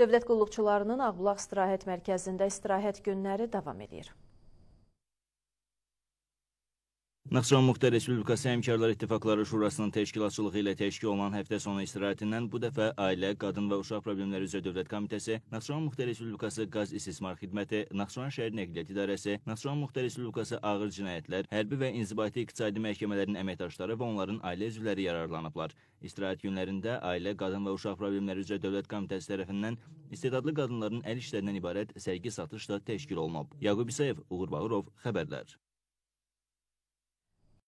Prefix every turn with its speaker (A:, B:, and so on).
A: Dövlət qulluqçularının Ağbulaq istirahət mərkəzində istirahət günləri davam edir.
B: Naxçıvan Muxtar Respublikası Həmkarlar İttifaqları Şurasının təşkilatçılığı ilə təşkil olunan həftə sonu istirahətindən bu dəfə Ailə, Qadın və Uşaq Problemləri üzrə Dövlət Komitəsi, Naxçıvan Muxtar Respublikası Qaz İstismar Xidməti, Naxçıvan Şəhər Nəqliyyat İdarəsi, Naxçıvan Muxtar Respublikası Ağır Cinayətlər, Hərbi və İnzibati İqtisadi Məhkəmələrin əməkdaşları və onların ailə üzvləri yararlanıblar. İstirahət günlərində Ailə, Qadın və Uşaq Problemləri üzrə Dövlət Komitəsi tərəfindən istedadlı qadınların əl işlərindən ibarət sərgi satış da təşkil olunub. Yaqub İsayev, Uğur Bağırov, Xəbərlər.